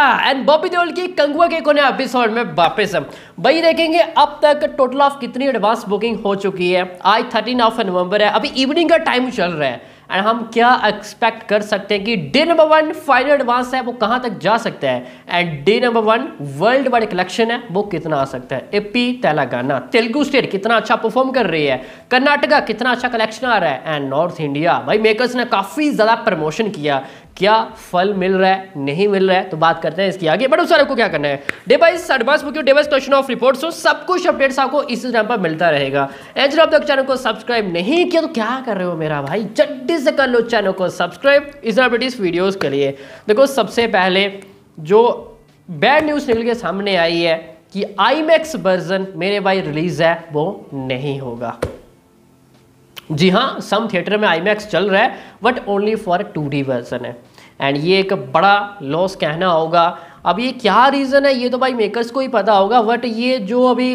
गया एंड बॉबी देओल की कंगुआ के कोने एपिसोड में वापस हम वही देखेंगे अब तक टोटल ऑफ कितनी एडवांस बुकिंग हो चुकी है आज थर्टीन ऑफ नवंबर है अभी इवनिंग का टाइम चल रहा है एंड हम क्या एक्सपेक्ट कर सकते हैं कि day number one final advance है वो कहाँ तक जा सकता है and day number one world wide collection है वो कितना आ सकता है एपी तेलंगाना तेलुगु स्टेट कितना अच्छा परफॉर्म कर रही है कर्नाटका कितना अच्छा कलेक्शन आ रहा है एंड नॉर्थ इंडिया भाई मेकर्स ने काफ़ी ज़्यादा प्रमोशन किया क्या फल मिल रहा है नहीं मिल रहा है तो बात करते हैं इसकी आगे बट उस आपको क्या करना है day daywise advance book day daywise question of report हो सब कुछ अपडेट्स आपको इस टाइम पर मिलता रहेगा एंड जब तक चैनल को सब्सक्राइब नहीं किया तो क्या कर रहे हो मेरा भाई जल्दी से कर लो चैनल को सब्सक्राइब इस अपडेट वीडियोज़ के लिए देखो सबसे पहले जो बैड न्यूज़ निकल के सामने आई है कि आई वर्जन मेरे भाई रिलीज़ है वो नहीं होगा जी हाँ सम थिएटर में आई चल रहा है but only for two D version है एंड ये एक बड़ा लॉस कहना होगा अब ये क्या रीज़न है ये तो भाई मेकर्स को ही पता होगा बट ये जो अभी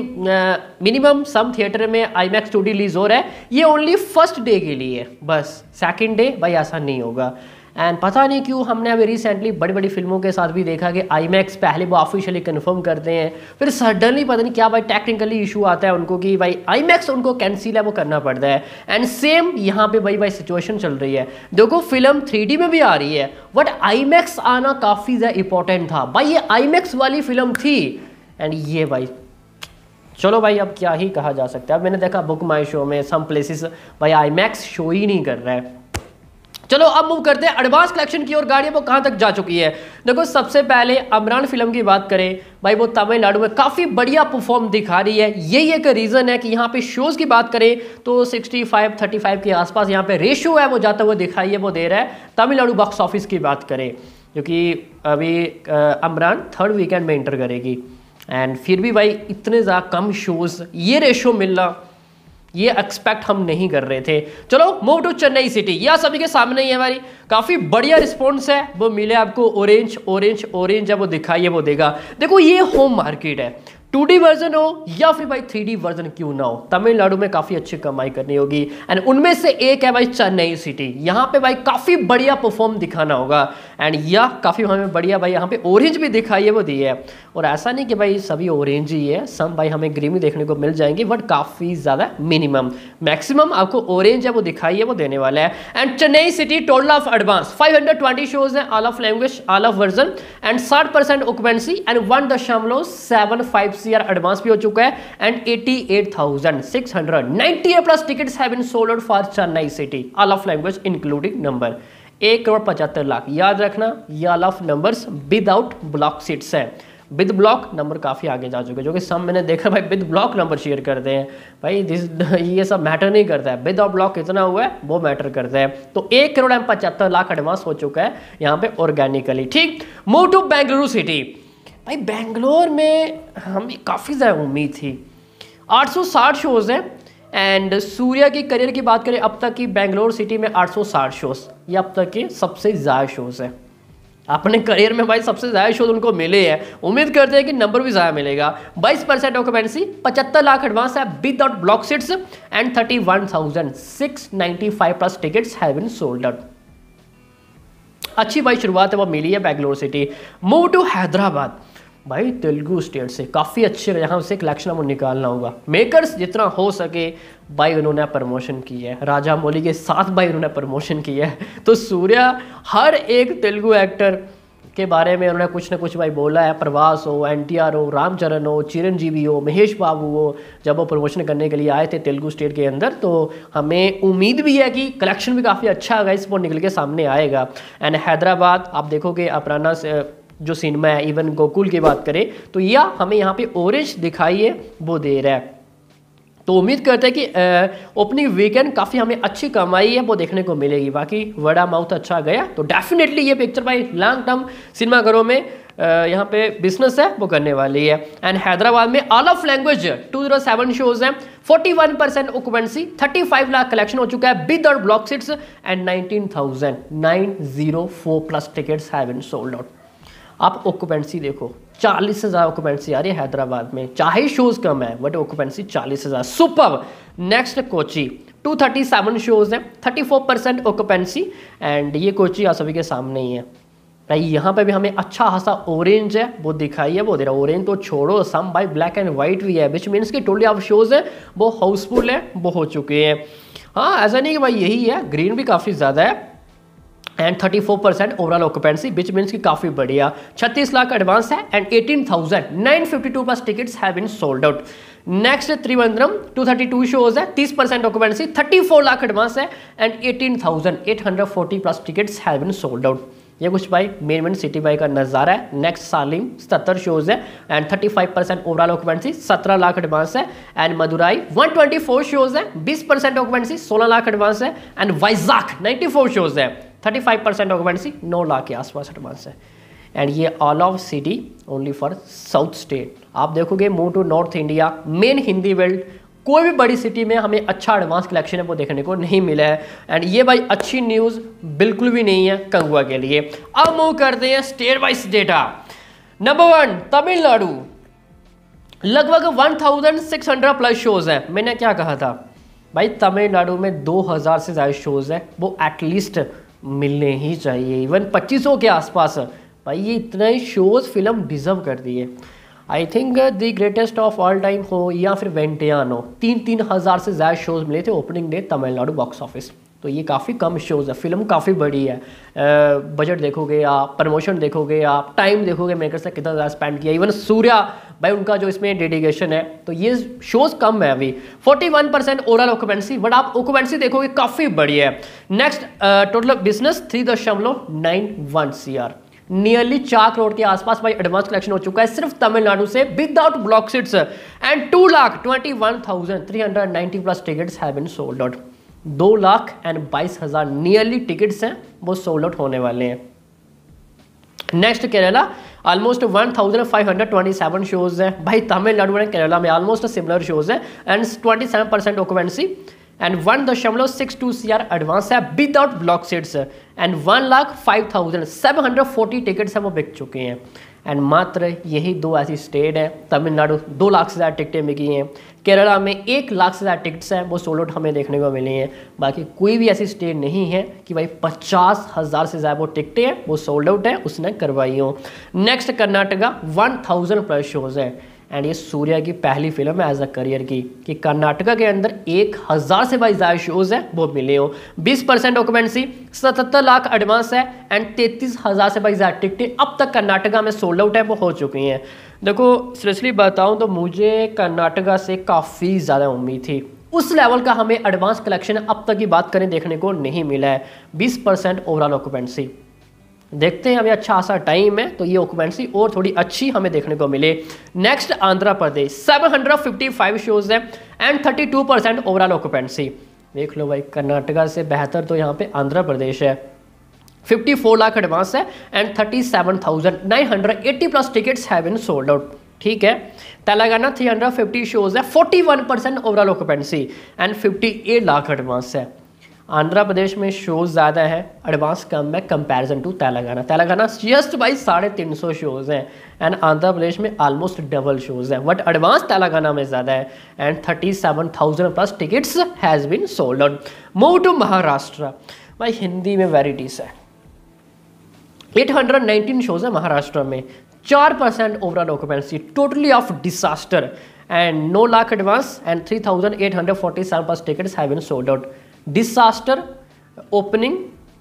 मिनिमम सम थिएटर में IMAX two D release हो रहा है ये ओनली फर्स्ट डे के लिए बस सेकेंड डे भाई ऐसा नहीं होगा एंड पता नहीं क्यों हमने अभी रिसेंटली बड़ी बड़ी फिल्मों के साथ भी देखा कि आई पहले वो ऑफिशियली कन्फर्म करते हैं फिर सडनली पता नहीं क्या भाई टेक्निकली इशू आता है उनको कि भाई आई उनको कैंसिल है वो करना पड़ता है एंड सेम यहाँ पे भाई भाई सिचुएशन चल रही है देखो फिल्म थ्री में भी आ रही है बट आई आना काफ़ी ज़्यादा इंपॉर्टेंट था भाई ये आई वाली फिल्म थी एंड ये भाई चलो भाई अब क्या ही कहा जा सकता है अब मैंने देखा बुक माई शो में सम प्लेसेस भाई आई शो ही नहीं कर रहा है चलो अब मूव करते हैं एडवांस कलेक्शन की और गाड़ी वो कहाँ तक जा चुकी है देखो सबसे पहले अमरान फिल्म की बात करें भाई वो तमिलनाडु में काफ़ी बढ़िया परफॉर्म दिखा रही है यही एक रीज़न है कि यहाँ पे शोज़ की बात करें तो 65 35 के आसपास यहाँ पे रेशियो है वो जाता हुआ दिखाई है वो दे रहा है तमिलनाडु बॉक्स ऑफिस की बात करें क्योंकि अभी अमरान थर्ड वीकेंड में इंटर करेगी एंड फिर भी भाई इतने ज़्यादा कम शोज़ ये रेशो मिलना ये एक्सपेक्ट हम नहीं कर रहे थे चलो मूव टू चेन्नई सिटी यह सभी के सामने ही है हमारी काफ़ी बढ़िया रिस्पॉन्स है वो मिले आपको ऑरेंज ऑरेंज ऑरेंज जब वो दिखाइए वो देगा देखो ये होम मार्केट है टू वर्जन हो या फिर भाई थ्री वर्जन क्यों ना हो तमिलनाडु में काफ़ी अच्छी कमाई करनी होगी एंड उनमें से एक है भाई चेन्नई सिटी यहाँ पे भाई काफ़ी बढ़िया परफॉर्म दिखाना होगा एंड या काफ़ी हमें बढ़िया भाई यहाँ पे ऑरेंज भी दिखाई है वो दी है और ऐसा नहीं कि भाई सभी ऑरेंज ही है सम भाई हमें ग्रीन देखने को मिल जाएंगे बट काफ़ी ज़्यादा मिनिमम मैक्सिमम आपको ऑरेंज है वो दिखाई है वो देने वाला है and Chennai city total of advance five shows है all of language all of version and साठ परसेंट ऑक्यूपेंसी एंड वन दशमलव सेवन फाइव ईयर एडवांस भी हो चुका है and eighty eight thousand 88,690 plus tickets have been sold for Chennai city all of language including number एक करोड़ पचहत्तर लाख याद रखना ये all of numbers without block seats है विद ब्लॉक नंबर काफ़ी आगे जा चुके हैं जो कि सब मैंने देखा भाई विद ब्लॉक नंबर शेयर करते हैं भाई दिस ये सब मैटर नहीं करता है विद और ब्लॉक कितना हुआ है वो मैटर करता है तो एक करोड़ पचहत्तर लाख एडवांस हो चुका है यहाँ पे ऑर्गेनिकली ठीक मूव टू बेंगलुरु सिटी भाई बेंगलोर में हमें काफ़ी ज़्यादा उम्मीद थी 860 शोज़ हैं एंड सूर्या के करियर की बात करें अब तक की बेंगलोर सिटी में 860 शोज़ ये अब तक के सबसे ज़्यादा शोज़ हैं अपने करियर में भाई सबसे ज़्यादा शोज उनको मिले हैं उम्मीद करते हैं कि नंबर भी ज़्यादा मिलेगा 22 परसेंट ऑक्यूपेंसी पचहत्तर लाख एडवांस है without block seats and thirty one thousand six ninety five plus tickets have sold out अच्छी भाई शुरुआत है वो मिली है Bangalore city move to Hyderabad भाई तेलुगु स्टेट से काफ़ी अच्छे यहाँ से कलेक्शन हमें निकालना होगा मेकर्स जितना हो सके भाई उन्होंने प्रमोशन की है राजा मौली के साथ भाई उन्होंने प्रमोशन किया है तो सूर्या हर एक तेलुगु एक्टर के बारे में उन्होंने कुछ ना कुछ भाई बोला है प्रवास हो एन टी आर हो रामचरण हो चिरंजीवी हो महेश बाबू हो जब वो प्रमोशन करने के लिए आए थे तेलुगु स्टेट के अंदर तो हमें उम्मीद भी है कि कलेक्शन भी काफ़ी अच्छा आएगा इस पर निकल के सामने आएगा एंड हैदराबाद आप देखोगे अपराना से जो सिनेमा है इवन गोकुल की बात करें तो या हमें यहाँ पे ऑरेंज दिखाई है वो दे रहा है तो उम्मीद करते हैं कि ओपनिंग वीकेंड काफ़ी हमें अच्छी कमाई है वो देखने को मिलेगी बाकी वड़ा माउथ अच्छा गया तो डेफिनेटली ये पिक्चर भाई लॉन्ग टर्म सिनेमाघरों में यहाँ पे बिजनेस है वो करने वाली है एंड हैदराबाद में all of language two zero seven shows हैं 41 परसेंट ऑक्यूपेंसी 35 लाख कलेक्शन हो चुका है विद और block seats and 19,904 plus tickets have been sold out आप ऑक्यूपेंसी देखो चालीस हज़ार ऑक्यूपेंसी आ रही है हैदराबाद में चाहे शोज़ कम है बट ऑक्यूपेंसी चालीस हज़ार सुपर नेक्स्ट कोची 237 शोज़ हैं 34 परसेंट ऑक्यूपेंसी एंड ये कोची आप सभी के सामने ही है भाई यहाँ पे भी हमें अच्छा खासा ऑरेंज है वो दिखाई है वो दे रहा ऑरेंज तो छोड़ो some by black and white भी है विच मीन्स की टोटली ऑफ शोज़ है वो हाउसफुल है वो हो चुके हैं हाँ ऐसा नहीं कि भाई यही है ग्रीन भी काफ़ी ज़्यादा है and 34 percent overall occupancy which means की काफ़ी बढ़िया 36 लाख एडवांस है and 18,952 plus tickets have been sold out next Trivandrum 232 shows है 30 परसेंट ऑक्यूपेंसी 34 लाख एडवांस है and 18,840 plus tickets have been sold out ये कुछ भाई मेन मेन सिटी बाई का नज़ारा है नेक्स्ट सालिम सत्तर शोज़ है and 35 percent overall occupancy 17 lakh advance है एंड मदुराई 124 शोज़ है 20 परसेंट ऑक्यूपेंसी 16 लाख एडवांस है एंड वाइजाक 94 शोज़ है थर्टी फाइव परसेंट ऑक्यूपेंसी नौ लाख के आसपास एडवांस है एंड ये all of city only for south state आप देखोगे move to north India main Hindi world कोई भी बड़ी सिटी में हमें अच्छा एडवांस कलेक्शन है वो देखने को नहीं मिला है एंड ये भाई अच्छी न्यूज़ बिल्कुल भी नहीं है कंगुआ के लिए अब मूव करते हैं state wise data number one Tamil Nadu लगभग 1600 प्लस शोज़ हैं मैंने क्या कहा था भाई तमिलनाडु में 2000 से ज़्यादा शोज़ हैं वो एटलीस्ट मिलने ही चाहिए इवन 2500 के आसपास भाई ये इतना ही शोज़ फिल्म डिज़र्व करती है I think the greatest of all time हो या फिर वेंटियान हो तीन तीन हज़ार से ज़्यादा शोज़ मिले थे opening day Tamil Nadu box office तो ये काफ़ी कम शोज़ है फिल्म काफ़ी बड़ी है बजट देखोगे आप प्रमोशन देखोगे आप टाइम देखोगे मेकर से कितना ज़्यादा स्पेंड किया इवन सूर्या भाई उनका जो इसमें डेडिकेशन है तो ये शोज़ कम है अभी 41 परसेंट ओवरऑल ऑक्यूपेंसी बट आप ऑक्यूपेंसी देखोगे काफ़ी बड़ी है नेक्स्ट टोटल बिजनेस थ्री दशमलव nine one C R nearly चार करोड़ के आसपास भाई एडवांस कलेक्शन हो चुका है सिर्फ तमिलनाडु से without block seats and two lakh twenty one thousand three hundred ninety plus tickets have been sold out दो लाख एंड बाईस हज़ार नियरली टिकट्स हैं वो सोल्ड आउट होने वाले हैं next Kerala almost one thousand five hundred twenty seven shows हैं भाई तमिलनाडु एंड केरला में ऑलमोस्ट सिमिलर शोज़ हैं and twenty seven percent occupancy and one दशमलव six two C R advance है without block seats and one lakh five thousand seven hundred forty tickets हैं वो बिक चुके हैं एंड मात्र यही दो ऐसी स्टेट हैं तमिलनाडु दो लाख से ज़्यादा टिकटें बिकी हैं केरला में एक लाख से ज़्यादा टिकट्स हैं वो सोलोट हमें देखने को मिली हैं बाकी कोई भी ऐसी स्टेट नहीं है कि भाई पचास हज़ार से ज़्यादा वो टिकटें हैं वो सोल्ड आउट हैं उसने करवाई हो next Karnataka one thousand plus shows हैं एंड ये सूर्या की पहली फिल्म है एज अ करियर की कि कर्नाटका के अंदर एक हज़ार से बाईस ज्यादा शोज़ है वो मिले हो 20 परसेंट डॉक्यूमेंसी सतहत्तर लाख एडवांस है एंड तैतीस हज़ार से बाई ज्यादा टिकटें अब तक कर्नाटका में सोल्ड आउट है वो हो चुकी हैं देखो सीरियसली बताऊँ तो मुझे कर्नाटका से काफ़ी ज़्यादा उम्मीद थी उस लेवल का हमें एडवांस कलेक्शन अब तक की बात करें देखने को नहीं मिला है बीस परसेंट ओवरऑल ऑक्यूपेंसी देखते हैं हमें अच्छा खासा टाइम है तो ये ऑक्यूपेंसी और थोड़ी अच्छी हमें देखने को मिले नेक्स्ट आंध्र प्रदेश 755 शोज है एंड 32 परसेंट ओवरऑल ऑक्यूपेंसी देख लो भाई कर्नाटका से बेहतर तो यहाँ पे आंध्र प्रदेश है 54 लाख एडवांस है and 37,980 plus tickets have been sold out ठीक है तेलंगाना 350 शोज है 41 percent overall occupancy and 58 lakh advance है आंध्र प्रदेश में शोज़ ज़्यादा है एडवांस कम है comparison to Telangana Telangana just by साढ़े तीन सौ शोज़ हैं एंड आंध्र प्रदेश में ऑलमोस्ट डबल शोज़ हैं बट एडवांस तेलंगाना में ज़्यादा है and thirty seven thousand plus tickets has been sold out move to Maharashtra भाई हिंदी में वेराइटीज़ है एट हंड्रेड नाइनटीन शोज है महाराष्ट्र में चार percent overall occupancy totally of disaster and no lakh advance and three thousand eight hundred forty seven plus tickets have been sold out disaster opening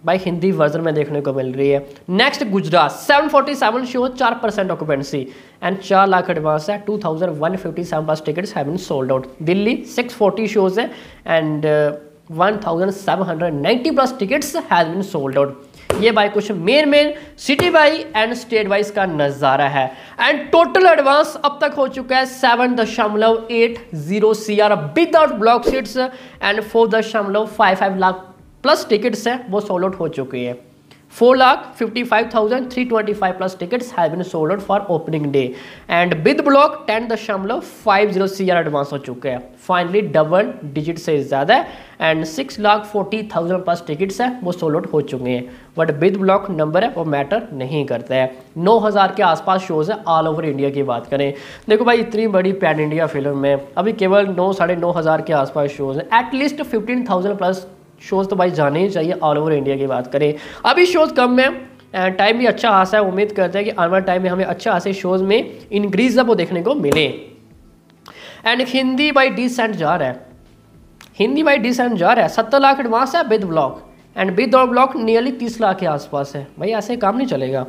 by Hindi version में देखने को मिल रही है नेक्स्ट गुजरात 747 शो चार परसेंट ऑक्यूपेंसी एंड चार lakh advance है 2157 बस tickets have been sold out Delhi forty shows है and 1790 plus tickets has been sold out ये by question main main city wise and state wise का नज़ारा है एंड टोटल एडवांस अब तक हो चुका है सेवन दशमलव eight zero C R without block seats and four दशमलव five five lakh plus tickets है वो सोल आउट हो चुकी है 4 lakh 55,325 plus tickets have been sold for opening day and bid block 10 दशमलव five zero C R advance हो चुके हैं फाइनली डबल डिजिट से ज़्यादा and six lakh forty thousand plus tickets हैं वो सोल्ड आउट हो चुके हैं बट विद ब्लॉक नंबर है वो मैटर नहीं करता है नौ हज़ार के आसपास शोज़ है ऑल ओवर इंडिया की बात करें देखो भाई इतनी बड़ी पैन इंडिया फिल्म में अभी केवल नौ साढ़े नौ हज़ार के आसपास शोज़ हैं at least fifteen thousand plus shows तो भाई जाने ही चाहिए ऑल ओवर इंडिया की बात करें अभी शोज़ कम है एंड टाइम भी अच्छा खासा है उम्मीद करते हैं कि आने वाले टाइम में हमें अच्छा खासे शोज़ में इंक्रीज आपको देखने को मिले एंड हिंदी बाई डिसेंट जा रहा है हिंदी बाई डिसेंट जा रहा है सत्तर लाख एडवांस है विद ब्लॉक एंड विद और ब्लॉक नियरली तीस लाख के आसपास है भाई ऐसे काम नहीं चलेगा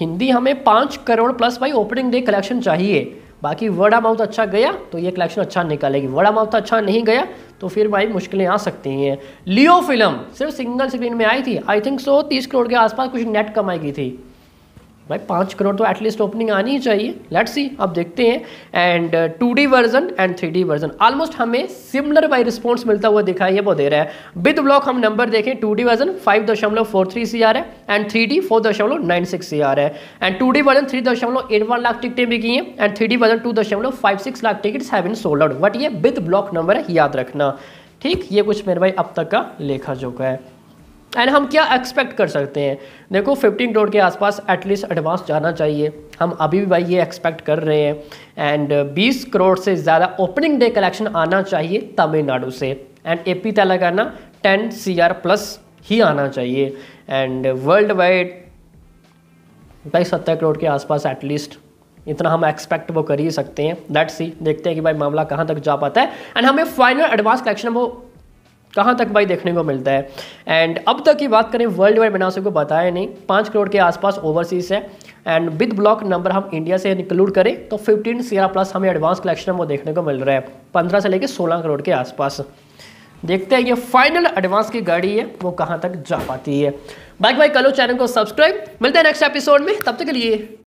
हिंदी हमें पाँच करोड़ प्लस भाई ओपनिंग डे कलेक्शन चाहिए बाकी वर्ड माउथ अच्छा गया तो ये कलेक्शन अच्छा निकालेगी वर्ड माउथ तो अच्छा नहीं गया तो फिर भाई मुश्किलें आ सकती हैं लियो फिल्म सिर्फ सिंगल स्क्रीन में आई थी आई थिंक सो तीस करोड़ के आसपास कुछ नेट कमाई की थी भाई पाँच करोड़ तो एटलीस्ट ओपनिंग आनी ही चाहिए लेट्स सी अब देखते हैं and two D version and three D version almost हमें सिमिलर बाई रिस्पॉन्स मिलता हुआ दिखाई है वो दे रहा है विद ब्लॉक हम नंबर देखें टू डी वर्जन फाइव दशमलव फोर थ्री सी आर है एंड थ्री डी फोर दशमलव नाइन सिक्स सी आर है and two D version three दशमलव एट वन लाख टिकटें भी की हैं and three D version two दशमलव फाइव सिक्स लाख टिकट है सोल्ड बट ये विद ब्लॉक नंबर है याद रखना ठीक ये कुछ मेरे भाई अब तक का लेखा जोखा है एंड हम क्या एक्सपेक्ट कर सकते हैं देखो 15 करोड़ के आसपास एटलीस्ट एडवांस जाना चाहिए हम अभी भी भाई ये एक्सपेक्ट कर रहे हैं एंड 20 करोड़ से ज़्यादा ओपनिंग डे कलेक्शन आना चाहिए तमिलनाडु से and A P Telangana ten C R plus ही आना चाहिए एंड वर्ल्ड वाइड भाई सत्तर करोड़ के आसपास एटलीस्ट इतना हम एक्सपेक्ट वो कर ही सकते हैं लेट्स सी देखते हैं कि भाई मामला कहाँ तक जा पाता है एंड हमें फाइनल एडवांस कलेक्शन वो कहाँ तक भाई देखने को मिलता है एंड अब तक की बात करें वर्ल्ड वाइड मैंने आपको बताया नहीं पाँच करोड़ के आसपास ओवरसीज़ है एंड विद ब्लॉक नंबर हम इंडिया से इंक्लूड करें तो फिफ्टीन सीरा प्लस हमें एडवांस कलेक्शन वो देखने को मिल रहा है पंद्रह से लेकर सोलह करोड़ के आसपास देखते हैं ये फाइनल एडवांस की गाड़ी है वो कहाँ तक जा पाती है बाइक बाइक कलो चैनल को सब्सक्राइब मिलते हैं नेक्स्ट एपिसोड में तब तक के लिए